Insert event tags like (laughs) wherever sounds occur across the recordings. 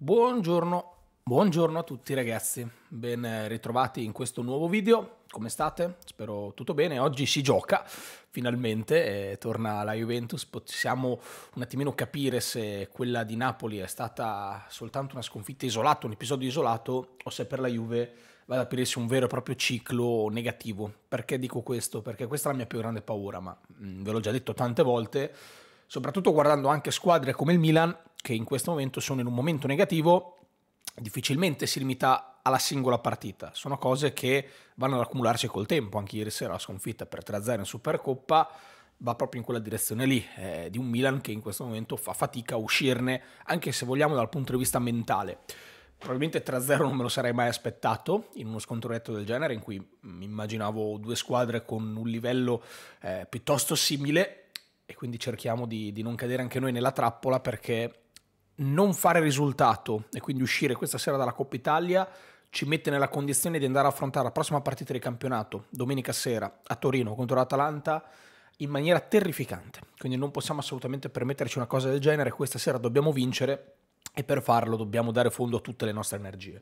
Buongiorno, buongiorno a tutti ragazzi, ben eh, ritrovati in questo nuovo video, come state? Spero tutto bene, oggi si gioca finalmente, eh, torna la Juventus, possiamo un attimino capire se quella di Napoli è stata soltanto una sconfitta isolata, un episodio isolato, o se per la Juve va ad aprirsi un vero e proprio ciclo negativo. Perché dico questo? Perché questa è la mia più grande paura, ma mh, mm, ve l'ho già detto tante volte, soprattutto guardando anche squadre come il Milan, che in questo momento sono in un momento negativo, difficilmente si limita alla singola partita. Sono cose che vanno ad accumularsi col tempo. Anche ieri sera la sconfitta per 3-0 in Supercoppa va proprio in quella direzione lì, eh, di un Milan che in questo momento fa fatica a uscirne, anche se vogliamo dal punto di vista mentale. Probabilmente 3-0 non me lo sarei mai aspettato in uno scontro retto del genere, in cui mi immaginavo due squadre con un livello eh, piuttosto simile e quindi cerchiamo di, di non cadere anche noi nella trappola perché non fare risultato e quindi uscire questa sera dalla Coppa Italia ci mette nella condizione di andare a affrontare la prossima partita di campionato, domenica sera a Torino contro l'Atalanta, in maniera terrificante. Quindi non possiamo assolutamente permetterci una cosa del genere, questa sera dobbiamo vincere e per farlo dobbiamo dare fondo a tutte le nostre energie.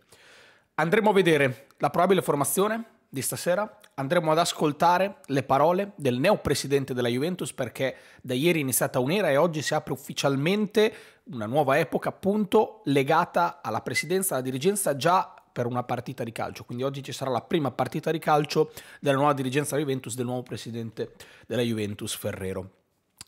Andremo a vedere la probabile formazione, di stasera andremo ad ascoltare le parole del neo presidente della Juventus perché da ieri è iniziata un'era e oggi si apre ufficialmente una nuova epoca appunto legata alla presidenza, alla dirigenza già per una partita di calcio. Quindi oggi ci sarà la prima partita di calcio della nuova dirigenza della Juventus, del nuovo presidente della Juventus Ferrero.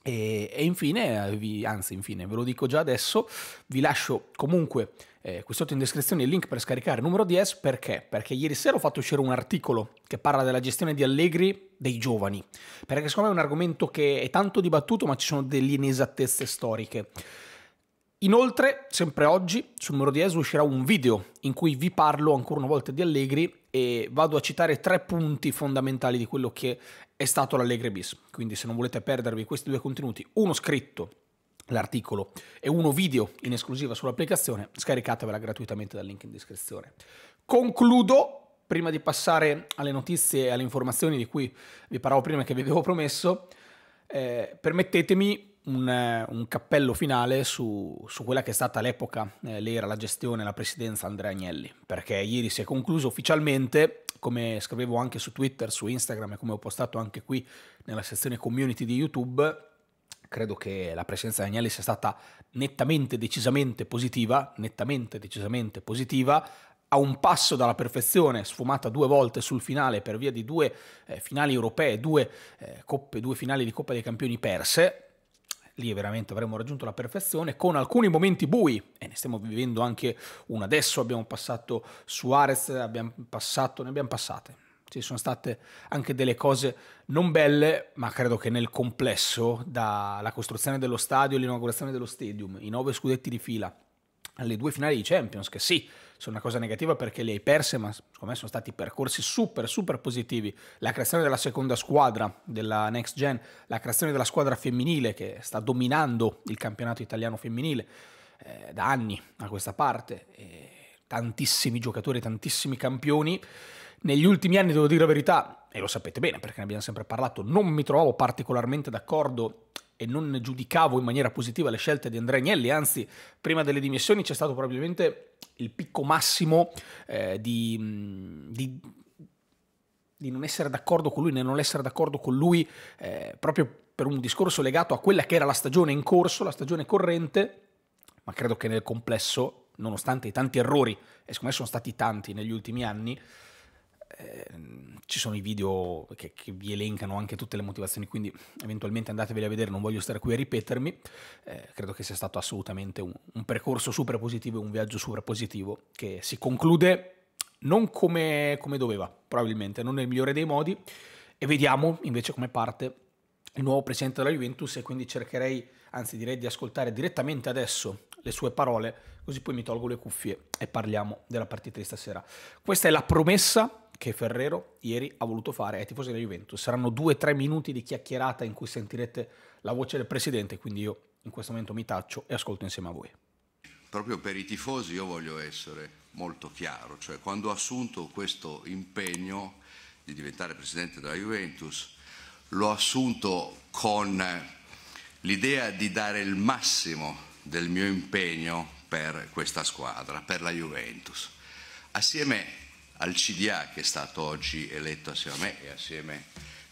E, e infine, eh, vi, anzi infine, ve lo dico già adesso, vi lascio comunque eh, qui sotto in descrizione il link per scaricare numero 10 perché? Perché ieri sera ho fatto uscire un articolo che parla della gestione di Allegri dei giovani, perché secondo me è un argomento che è tanto dibattuto ma ci sono delle inesattezze storiche. Inoltre, sempre oggi, sul numero 10 uscirà un video in cui vi parlo ancora una volta di Allegri e vado a citare tre punti fondamentali di quello che è stato l'Allegri bis. Quindi se non volete perdervi questi due contenuti, uno scritto l'articolo e uno video in esclusiva sull'applicazione, scaricatevela gratuitamente dal link in descrizione. Concludo prima di passare alle notizie e alle informazioni di cui vi parlavo prima e che vi avevo promesso, eh, permettetemi un, eh, un, cappello finale su, su, quella che è stata all'epoca eh, l'era, la gestione, la presidenza Andrea Agnelli, perché ieri si è concluso ufficialmente, come scrivevo anche su Twitter, su Instagram e come ho postato anche qui nella sezione community di YouTube, credo che la presenza di Agnelli sia stata nettamente, decisamente positiva, nettamente, decisamente positiva, a un passo dalla perfezione, sfumata due volte sul finale per via di due eh, finali europee, due, eh, coppe, due finali di Coppa dei Campioni perse, lì veramente avremmo raggiunto la perfezione, con alcuni momenti bui, e ne stiamo vivendo anche uno adesso, abbiamo passato Suarez, abbiamo passato, ne abbiamo passate, ci sono state anche delle cose non belle, ma credo che nel complesso, dalla costruzione dello stadio l'inaugurazione dello stadium, i nove scudetti di fila, alle due finali di Champions, che sì, sono una cosa negativa perché le hai perse, ma secondo me sono stati percorsi super, super positivi. La creazione della seconda squadra della Next Gen, la creazione della squadra femminile che sta dominando il campionato italiano femminile eh, da anni a questa parte, e tantissimi giocatori, tantissimi campioni. Negli ultimi anni, devo dire la verità, e lo sapete bene perché ne abbiamo sempre parlato, non mi trovavo particolarmente d'accordo e non giudicavo in maniera positiva le scelte di Andrea Agnelli, anzi prima delle dimissioni c'è stato probabilmente il picco massimo eh, di, di, di, non essere d'accordo con lui, nel non essere d'accordo con lui eh, proprio per un discorso legato a quella che era la stagione in corso, la stagione corrente, ma credo che nel complesso, nonostante i tanti errori, e secondo me sono stati tanti negli ultimi anni, Ehm, ci sono i video che, che, vi elencano anche tutte le motivazioni, quindi eventualmente andateveli a vedere, non voglio stare qui a ripetermi, eh, credo che sia stato assolutamente un, un percorso super positivo, e un viaggio super positivo che si conclude non come, come doveva, probabilmente, non nel migliore dei modi, e vediamo invece come parte il nuovo presidente della Juventus e quindi cercherei, anzi direi di ascoltare direttamente adesso le sue parole, così poi mi tolgo le cuffie e parliamo della partita di stasera. Questa è la promessa che Ferrero ieri ha voluto fare ai tifosi della Juventus. Saranno due o tre minuti di chiacchierata in cui sentirete la voce del presidente, quindi io in questo momento mi taccio e ascolto insieme a voi. Proprio per i tifosi io voglio essere molto chiaro, cioè quando ho assunto questo impegno di diventare presidente della Juventus, l'ho assunto con l'idea di dare il massimo del mio impegno per questa squadra, per la Juventus. Assieme al CDA che è stato oggi eletto assieme a me e assieme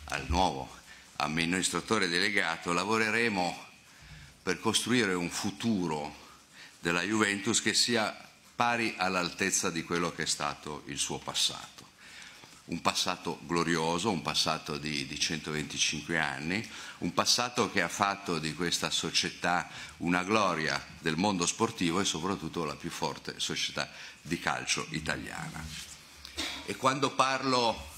al nuovo amministratore delegato lavoreremo per costruire un futuro della Juventus che sia pari all'altezza di quello che è stato il suo passato un passato glorioso, un passato di, di, 125 anni, un passato che ha fatto di questa società una gloria del mondo sportivo e soprattutto la più forte società di calcio italiana. E quando parlo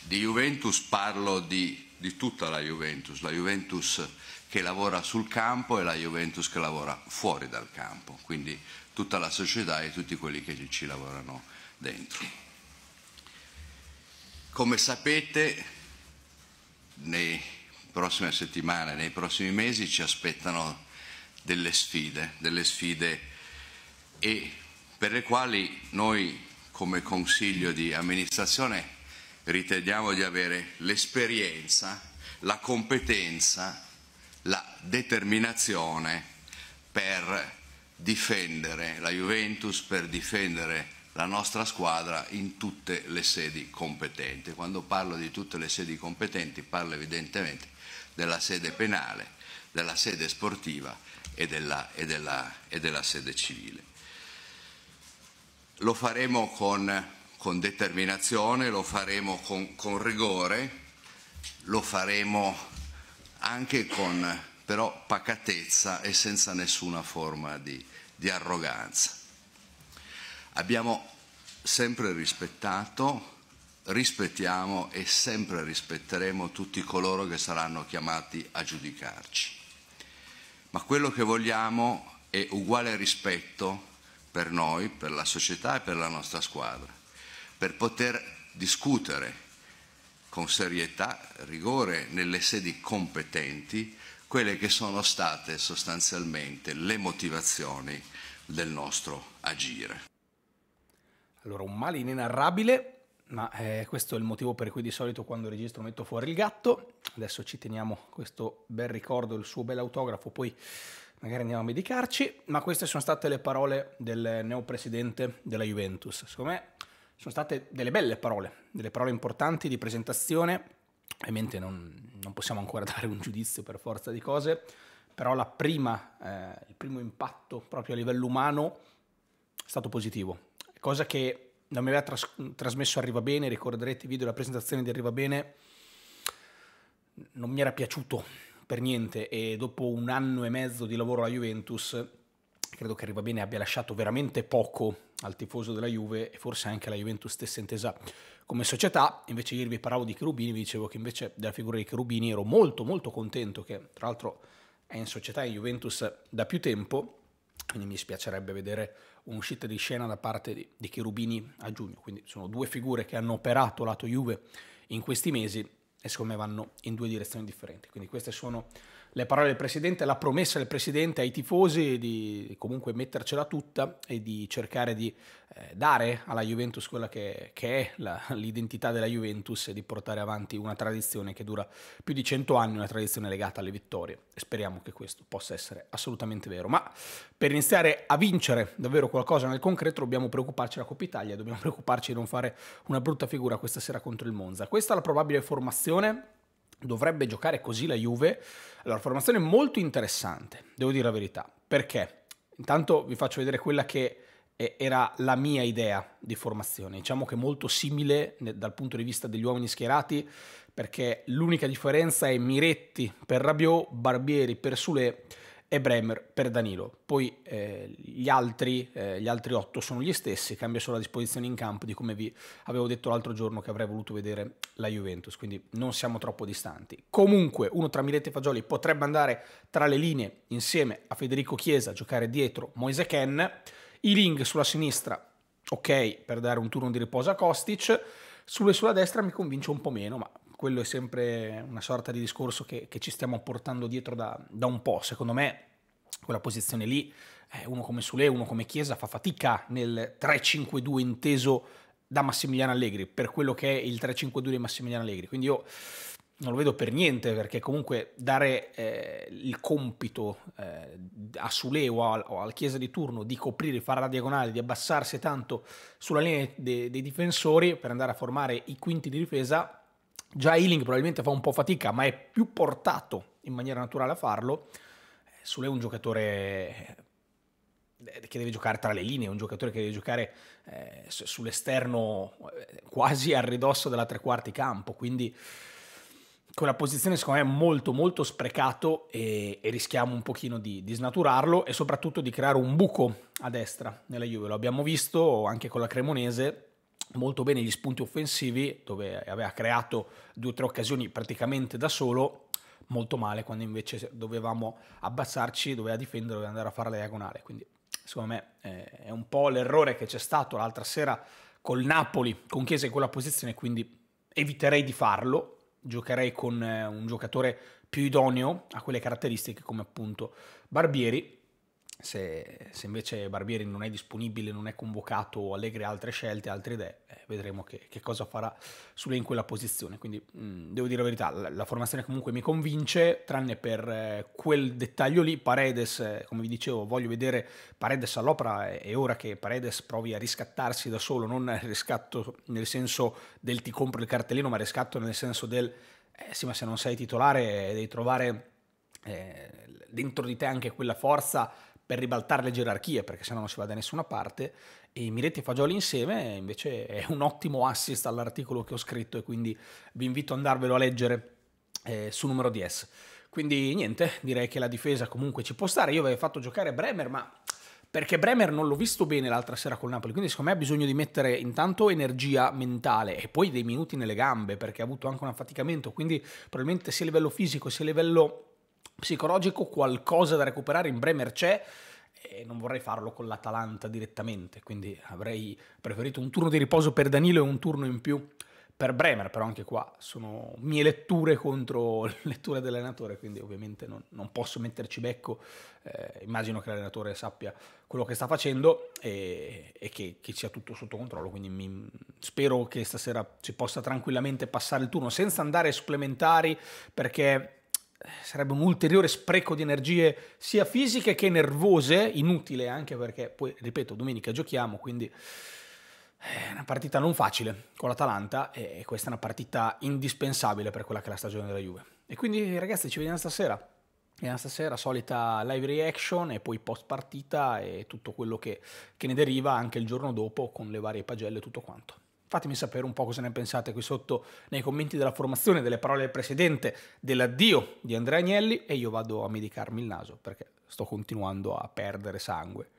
di Juventus parlo di, di tutta la Juventus, la Juventus che lavora sul campo e la Juventus che lavora fuori dal campo, quindi tutta la società e tutti quelli che ci lavorano dentro. Come sapete, nelle prossime settimane, nei prossimi mesi ci aspettano delle sfide, delle sfide e per le quali noi come Consiglio di amministrazione riteniamo di avere l'esperienza, la competenza, la determinazione per difendere la Juventus, per difendere la la nostra squadra in tutte le sedi competenti. Quando parlo di tutte le sedi competenti parlo evidentemente della sede penale, della sede sportiva e della, e della, e della sede civile. Lo faremo con, con determinazione, lo faremo con, con, rigore, lo faremo anche con però pacatezza e senza nessuna forma di, di arroganza abbiamo sempre rispettato, rispettiamo e sempre rispetteremo tutti coloro che saranno chiamati a giudicarci. Ma quello che vogliamo è uguale rispetto per noi, per la società e per la nostra squadra, per poter discutere con serietà, rigore, nelle sedi competenti, quelle che sono state sostanzialmente le motivazioni del nostro agire. Allora, un male inenarrabile, ma eh, questo è il motivo per cui di solito quando registro metto fuori il gatto. Adesso ci teniamo questo bel ricordo, il suo bel autografo, poi magari andiamo a medicarci. Ma queste sono state le parole del neopresidente della Juventus. Secondo me sono state delle belle parole, delle parole importanti di presentazione. Ovviamente non, non possiamo ancora (laughs) dare un giudizio per forza di cose, però prima, eh, il primo impatto proprio a livello umano è stato positivo cosa che non mi aveva tras trasmesso Arriva Bene, ricorderete i video della presentazione di Arriva Bene, non mi era piaciuto per niente e dopo un anno e mezzo di lavoro alla Juventus credo che Arriva Bene abbia lasciato veramente poco al tifoso della Juve e forse anche alla Juventus stessa intesa come società. Invece ieri vi parlavo di Cherubini, vi dicevo che invece della figura di Cherubini ero molto molto contento che tra l'altro è in società in Juventus da più tempo quindi mi spiacerebbe vedere un'uscita di scena da parte di, di Cherubini a giugno, quindi sono due figure che hanno operato lato Juve in questi mesi e secondo me vanno in due direzioni differenti, quindi queste sono le parole del Presidente, la promessa del Presidente ai tifosi di comunque mettercela tutta e di cercare di eh, dare alla Juventus quella che, che è la, l'identità della Juventus e di portare avanti una tradizione che dura più di cento anni, una tradizione legata alle vittorie. Speriamo che questo possa essere assolutamente vero. Ma per iniziare a vincere davvero qualcosa nel concreto dobbiamo preoccuparci della Coppa Italia, dobbiamo preoccuparci di non fare una brutta figura questa sera contro il Monza. Questa è la probabile formazione dovrebbe giocare così la Juve allora, formazione molto interessante, devo dire la verità. Perché? Intanto vi faccio vedere quella che era la mia idea di formazione, diciamo che molto simile dal punto di vista degli uomini schierati, perché l'unica differenza è Miretti per Rabiot, Barbieri per Sule e Bremer per Danilo. Poi eh, gli, altri, eh, gli altri 8 sono gli stessi, cambia solo la disposizione in campo di come vi avevo detto l'altro giorno che avrei voluto vedere la Juventus, quindi non siamo troppo distanti. Comunque uno tra Miletti e Fagioli potrebbe andare tra le linee insieme a Federico Chiesa a giocare dietro Moise Ken, i Ling sulla sinistra, ok, per dare un turno di riposo a Kostic, sulle sulla destra mi convince un po' meno, ma quello è sempre una sorta di discorso che, che ci stiamo portando dietro da, da, un po'. Secondo me, quella posizione lì, eh, uno come Sule, uno come Chiesa, fa fatica nel 3-5-2 inteso da Massimiliano Allegri, per quello che è il 3-5-2 di Massimiliano Allegri. Quindi io non lo vedo per niente perché comunque dare eh, il compito eh, a Sule o, al, o al Chiesa di turno di coprire, fare la diagonale, di abbassarsi tanto sulla linea dei, dei difensori per andare a formare i quinti di difesa Già Healing probabilmente fa un po' fatica, ma è più portato in maniera naturale a farlo. Eh, Sule eh, è un giocatore che deve giocare tra le linee, un giocatore che deve giocare eh, sull'esterno eh, quasi a ridosso della tre quarti campo, quindi quella posizione secondo me è molto molto sprecato e, e rischiamo un pochino di, di, snaturarlo e soprattutto di creare un buco a destra nella Juve, lo abbiamo visto anche con la Cremonese, molto bene gli spunti offensivi, dove aveva creato due o tre occasioni praticamente da solo, molto male quando invece dovevamo abbassarci, doveva difendere, doveva andare a fare la diagonale. Quindi secondo me eh, è un po' l'errore che c'è stato l'altra sera col Napoli, con Chiesa in quella posizione, quindi eviterei di farlo, giocherei con eh, un giocatore più idoneo a quelle caratteristiche come appunto Barbieri se, se, invece Barbieri non è disponibile, non è convocato, Allegri ha altre scelte, altre idee, eh, vedremo che, che, cosa farà su lei in quella posizione. Quindi mh, mm, devo dire la verità, la, la, formazione comunque mi convince, tranne per eh, quel dettaglio lì, Paredes, eh, come vi dicevo, voglio vedere Paredes all'opera, è, ora che Paredes provi a riscattarsi da solo, non riscatto nel senso del ti compro il cartellino, ma riscatto nel senso del eh, sì, ma se non sei titolare eh, devi trovare eh, dentro di te anche quella forza per ribaltare le gerarchie, perché sennò non si va da nessuna parte, e Miretti e Fagioli insieme invece è un ottimo assist all'articolo che ho scritto e quindi vi invito ad andarvelo a leggere eh, su numero 10. Quindi niente, direi che la difesa comunque ci può stare, io avevo fatto giocare Bremer ma perché Bremer non l'ho visto bene l'altra sera col Napoli, quindi secondo me ha bisogno di mettere intanto energia mentale e poi dei minuti nelle gambe perché ha avuto anche un affaticamento, quindi probabilmente sia a livello fisico sia a livello psicologico qualcosa da recuperare in Bremer c'è e non vorrei farlo con l'Atalanta direttamente, quindi avrei preferito un turno di riposo per Danilo e un turno in più per Bremer, però anche qua sono mie letture contro (laughs) letture dell'allenatore, quindi ovviamente non, non posso metterci becco, eh, immagino che l'allenatore sappia quello che sta facendo e, e che, che, sia tutto sotto controllo, quindi mi, spero che stasera si possa tranquillamente passare il turno senza andare supplementari perché sarebbe un ulteriore spreco di energie sia fisiche che nervose, inutile anche perché poi, ripeto, domenica giochiamo, quindi è eh, una partita non facile con l'Atalanta e questa è una partita indispensabile per quella che è la stagione della Juve. E quindi ragazzi ci vediamo stasera. E stasera solita live reaction e poi post partita e tutto quello che, che ne deriva anche il giorno dopo con le varie pagelle e tutto quanto. Fatemi sapere un po' cosa ne pensate qui sotto nei commenti della formazione, delle parole del presidente, dell'addio di Andrea Agnelli e io vado a medicarmi il naso perché sto continuando a perdere sangue.